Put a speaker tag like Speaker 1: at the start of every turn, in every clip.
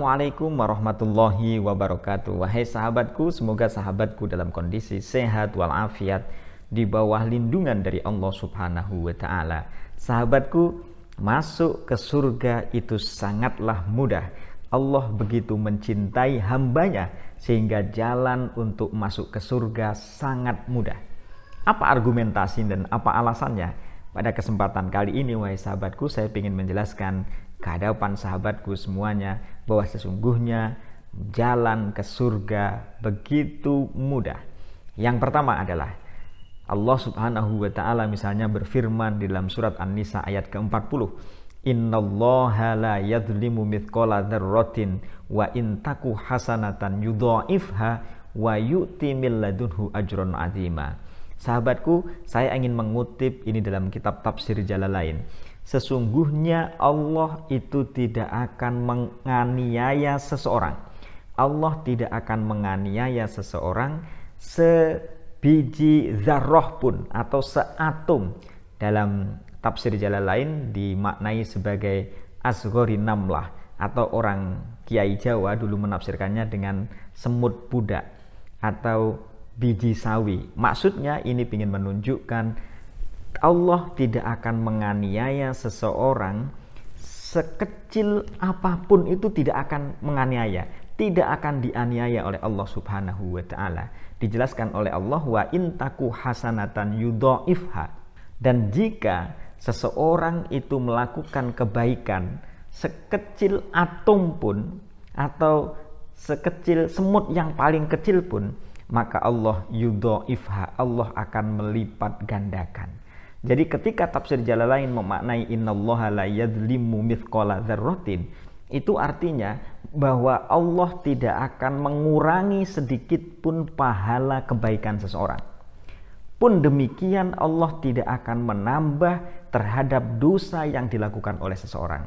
Speaker 1: Assalamualaikum warahmatullahi wabarakatuh Wahai sahabatku, semoga sahabatku dalam kondisi sehat walafiat di bawah lindungan dari Allah subhanahu wa ta'ala Sahabatku, masuk ke surga itu sangatlah mudah Allah begitu mencintai hambanya sehingga jalan untuk masuk ke surga sangat mudah Apa argumentasi dan apa alasannya? Pada kesempatan kali ini, wahai sahabatku, saya ingin menjelaskan kehadapan sahabatku semuanya bahwa sesungguhnya jalan ke surga begitu mudah. Yang pertama adalah Allah Subhanahu wa taala misalnya berfirman di dalam surat An-Nisa ayat ke-40, "Innallaha la yadhlimu mithqala dzarratin wa in taku hasanatan yudha'ifha wa yu'ti min ladunhu ajran 'azima." Sahabatku, saya ingin mengutip ini dalam kitab tafsir Jalalain. lain Sesungguhnya Allah itu tidak akan menganiaya seseorang. Allah tidak akan menganiaya seseorang sebiji zarroh pun atau seatom. Dalam tafsir jalan lain dimaknai sebagai asgori namlah atau orang kiai Jawa dulu menafsirkannya dengan semut budak atau biji sawi. Maksudnya ini ingin menunjukkan Allah tidak akan menganiaya seseorang sekecil apapun itu tidak akan menganiaya, tidak akan dianiaya oleh Allah Subhanahu wa taala. Dijelaskan oleh Allah wa intaku hasanatan yudhaifha. Dan jika seseorang itu melakukan kebaikan sekecil atom pun atau sekecil semut yang paling kecil pun, maka Allah yudhaifha, Allah akan melipat gandakan. Jadi ketika tafsir jala lain memaknai innallaha la yadzlimu mithqala dzarratin, itu artinya bahwa Allah tidak akan mengurangi sedikit pun pahala kebaikan seseorang. Pun demikian Allah tidak akan menambah terhadap dosa yang dilakukan oleh seseorang.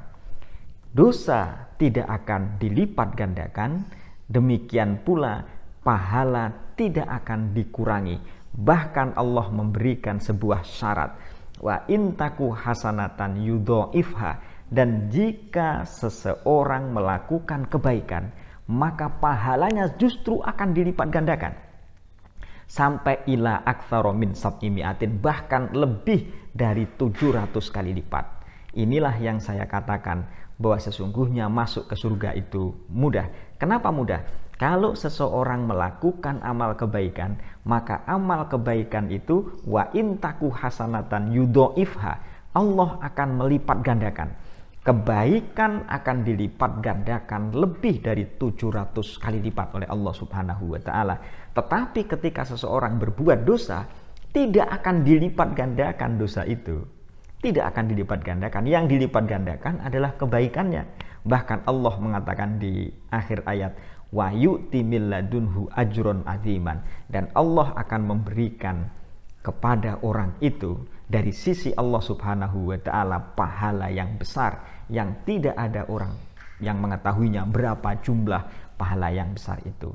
Speaker 1: Dosa tidak akan dilipat gandakan, demikian pula pahala tidak akan dikurangi Bahkan Allah memberikan sebuah syarat. Wa intaku hasanatan ifha Dan jika seseorang melakukan kebaikan, maka pahalanya justru akan dilipat gandakan. Sampai ila aktsara min sab'imiatin bahkan lebih dari 700 kali lipat. Inilah yang saya katakan bahwa sesungguhnya masuk ke surga itu mudah. Kenapa mudah? Kalau seseorang melakukan amal kebaikan, maka amal kebaikan itu wa intaku hasanatan yudoifha. Allah akan melipat gandakan. Kebaikan akan dilipat gandakan lebih dari 700 kali lipat oleh Allah Subhanahu wa taala. Tetapi ketika seseorang berbuat dosa, tidak akan dilipat gandakan dosa itu. Tidak akan dilipat gandakan. Yang dilipat gandakan adalah kebaikannya. Bahkan Allah mengatakan di akhir ayat, wa yu'ti milladunhu ajron aziman dan Allah akan memberikan kepada orang itu dari sisi Allah Subhanahu wa taala pahala yang besar yang tidak ada orang yang mengetahuinya berapa jumlah pahala yang besar itu.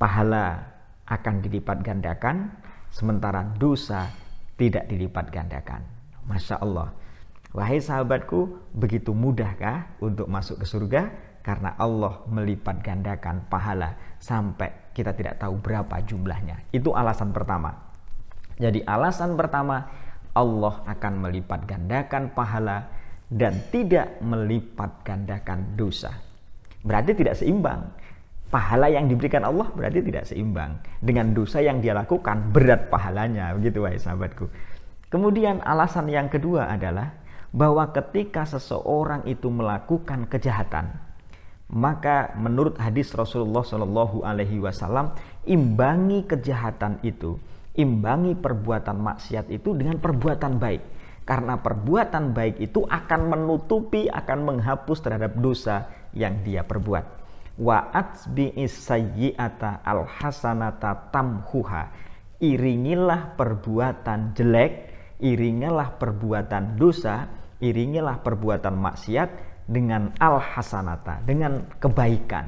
Speaker 1: Pahala akan dilipat gandakan sementara dosa tidak dilipat gandakan. Masya Allah. Wahai sahabatku, begitu mudahkah untuk masuk ke surga? karena Allah melipat gandakan pahala sampai kita tidak tahu berapa jumlahnya. Itu alasan pertama. Jadi alasan pertama Allah akan melipat gandakan pahala dan tidak melipat gandakan dosa. Berarti tidak seimbang. Pahala yang diberikan Allah berarti tidak seimbang dengan dosa yang dia lakukan berat pahalanya begitu wahai sahabatku. Kemudian alasan yang kedua adalah bahwa ketika seseorang itu melakukan kejahatan maka menurut hadis Rasulullah Shallallahu Alaihi Wasallam imbangi kejahatan itu imbangi perbuatan maksiat itu dengan perbuatan baik karena perbuatan baik itu akan menutupi akan menghapus terhadap dosa yang dia perbuat wa atbi'is sayyi'ata al hasanata tamhuha iringilah perbuatan jelek iringilah perbuatan dosa iringilah perbuatan maksiat dengan al-hasanata, dengan kebaikan,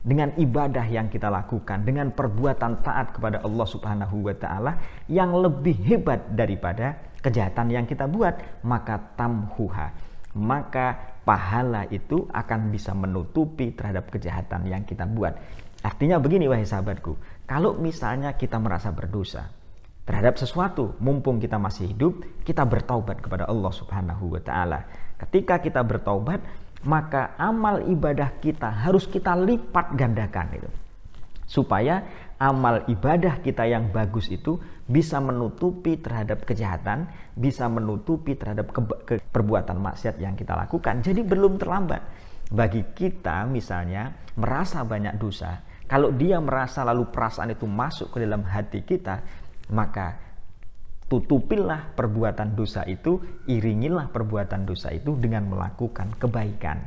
Speaker 1: dengan ibadah yang kita lakukan, dengan perbuatan taat kepada Allah Subhanahu wa taala yang lebih hebat daripada kejahatan yang kita buat, maka tamhuha, maka pahala itu akan bisa menutupi terhadap kejahatan yang kita buat. Artinya begini wahai sahabatku, kalau misalnya kita merasa berdosa, terhadap sesuatu mumpung kita masih hidup kita bertaubat kepada Allah Subhanahu wa taala Ketika kita bertobat maka amal ibadah kita harus kita lipat gandakan itu. Supaya amal ibadah kita yang bagus itu bisa menutupi terhadap kejahatan, bisa menutupi terhadap ke perbuatan maksiat yang kita lakukan. Jadi belum terlambat bagi kita misalnya merasa banyak dosa, kalau dia merasa lalu perasaan itu masuk ke dalam hati kita, maka tutupilah perbuatan dosa itu, iringilah perbuatan dosa itu dengan melakukan kebaikan,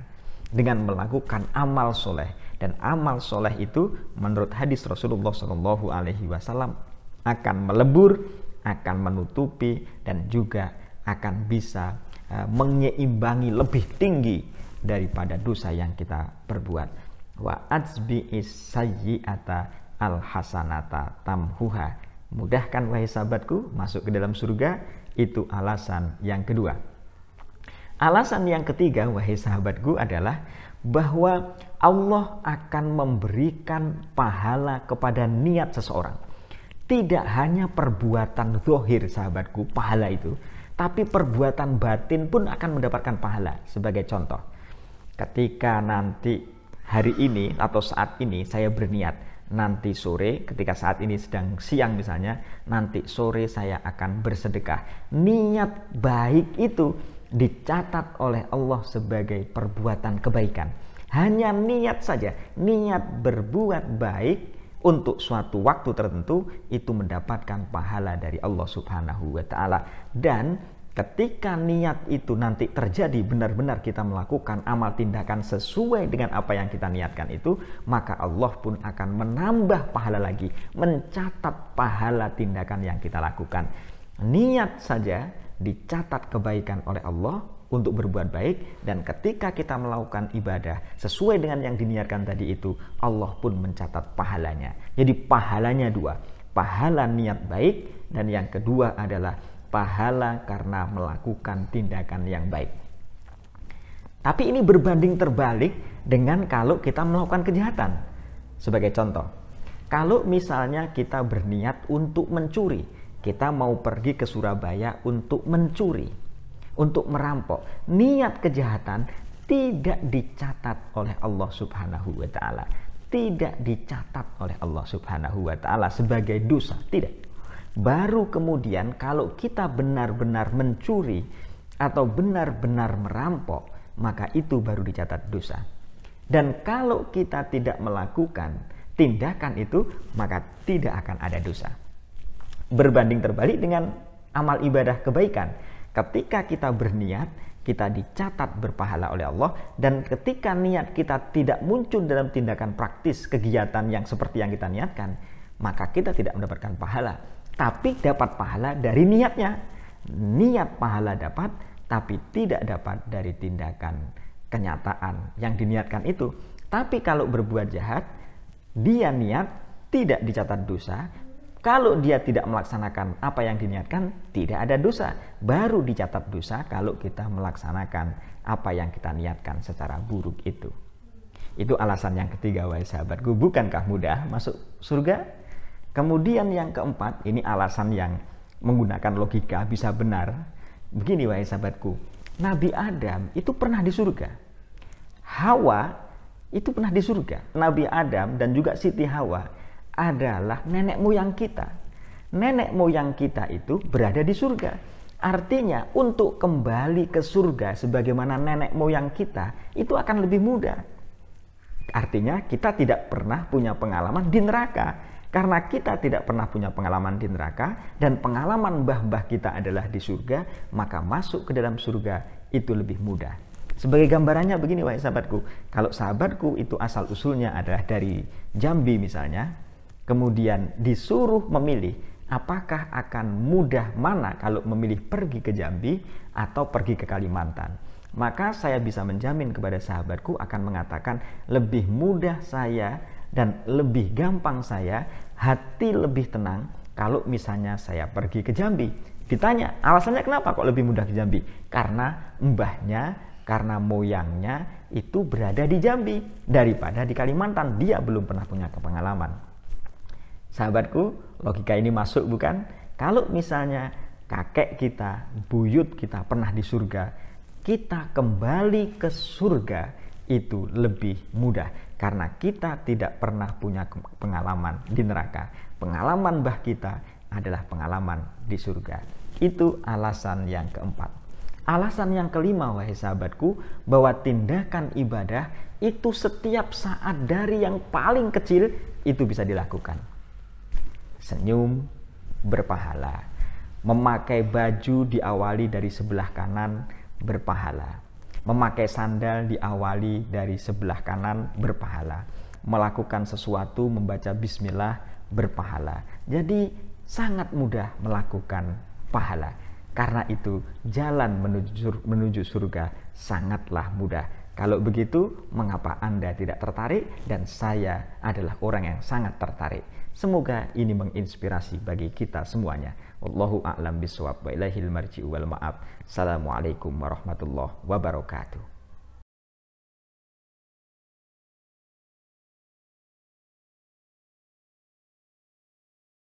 Speaker 1: dengan melakukan amal soleh. Dan amal soleh itu menurut hadis Rasulullah Shallallahu Alaihi Wasallam akan melebur, akan menutupi dan juga akan bisa eh, menyeimbangi lebih tinggi daripada dosa yang kita perbuat. Wa atsbi is sayyi'ata al hasanata tamhuha Mudahkan wahai sahabatku masuk ke dalam surga, itu alasan yang kedua. Alasan yang ketiga wahai sahabatku adalah bahwa Allah akan memberikan pahala kepada niat seseorang. Tidak hanya perbuatan zohir sahabatku, pahala itu, tapi perbuatan batin pun akan mendapatkan pahala. Sebagai contoh, ketika nanti hari ini atau saat ini saya berniat nanti sore ketika saat ini sedang siang misalnya nanti sore saya akan bersedekah niat baik itu dicatat oleh Allah sebagai perbuatan kebaikan hanya niat saja niat berbuat baik untuk suatu waktu tertentu itu mendapatkan pahala dari Allah Subhanahu wa taala dan Ketika niat itu nanti terjadi benar-benar kita melakukan amal tindakan sesuai dengan apa yang kita niatkan itu, maka Allah pun akan menambah pahala lagi, mencatat pahala tindakan yang kita lakukan. Niat saja dicatat kebaikan oleh Allah untuk berbuat baik dan ketika kita melakukan ibadah sesuai dengan yang diniatkan tadi itu, Allah pun mencatat pahalanya. Jadi pahalanya dua, pahala niat baik dan yang kedua adalah pahala karena melakukan tindakan yang baik. Tapi ini berbanding terbalik dengan kalau kita melakukan kejahatan. Sebagai contoh, kalau misalnya kita berniat untuk mencuri, kita mau pergi ke Surabaya untuk mencuri, untuk merampok. Niat kejahatan tidak dicatat oleh Allah Subhanahu wa taala. Tidak dicatat oleh Allah Subhanahu wa taala sebagai dosa, tidak. Baru kemudian kalau kita benar-benar mencuri atau benar-benar merampok, maka itu baru dicatat dosa. Dan kalau kita tidak melakukan tindakan itu, maka tidak akan ada dosa. Berbanding terbalik dengan amal ibadah kebaikan. Ketika kita berniat, kita dicatat berpahala oleh Allah dan ketika niat kita tidak muncul dalam tindakan praktis kegiatan yang seperti yang kita niatkan maka kita tidak mendapatkan pahala tapi dapat pahala dari niatnya. Niat pahala dapat, tapi tidak dapat dari tindakan kenyataan yang diniatkan itu. Tapi kalau berbuat jahat, dia niat tidak dicatat dosa. Kalau dia tidak melaksanakan apa yang diniatkan, tidak ada dosa. Baru dicatat dosa kalau kita melaksanakan apa yang kita niatkan secara buruk itu. Itu alasan yang ketiga, wahai sahabatku. Bukankah mudah masuk surga? Kemudian yang keempat, ini alasan yang menggunakan logika bisa benar. Begini wahai sahabatku, Nabi Adam itu pernah di surga. Hawa itu pernah di surga. Nabi Adam dan juga Siti Hawa adalah nenek moyang kita. Nenek moyang kita itu berada di surga. Artinya untuk kembali ke surga sebagaimana nenek moyang kita itu akan lebih mudah. Artinya kita tidak pernah punya pengalaman di neraka karena kita tidak pernah punya pengalaman di neraka dan pengalaman mbah bah kita adalah di surga, maka masuk ke dalam surga itu lebih mudah. Sebagai gambarannya begini wahai sahabatku, kalau sahabatku itu asal usulnya adalah dari Jambi misalnya, kemudian disuruh memilih apakah akan mudah mana kalau memilih pergi ke Jambi atau pergi ke Kalimantan. Maka saya bisa menjamin kepada sahabatku akan mengatakan lebih mudah saya dan lebih gampang saya hati lebih tenang kalau misalnya saya pergi ke Jambi. Ditanya, alasannya kenapa kok lebih mudah ke Jambi? Karena mbahnya, karena moyangnya itu berada di Jambi daripada di Kalimantan. Dia belum pernah punya pengalaman. Sahabatku, logika ini masuk bukan? Kalau misalnya kakek kita, buyut kita pernah di surga, kita kembali ke surga, itu lebih mudah karena kita tidak pernah punya pengalaman di neraka. Pengalaman bah kita adalah pengalaman di surga. Itu alasan yang keempat. Alasan yang kelima wahai sahabatku bahwa tindakan ibadah itu setiap saat dari yang paling kecil itu bisa dilakukan. Senyum berpahala. Memakai baju diawali dari sebelah kanan berpahala Memakai sandal diawali dari sebelah kanan berpahala. Melakukan sesuatu membaca bismillah berpahala. Jadi sangat mudah melakukan pahala. Karena itu jalan menuju surga sangatlah mudah kalau begitu, mengapa Anda tidak tertarik dan saya adalah orang yang sangat tertarik. Semoga ini menginspirasi bagi kita semuanya. Wallahu a'lam bishawab wa ilahil marji'u wal ma'ab. Assalamualaikum warahmatullahi wabarakatuh.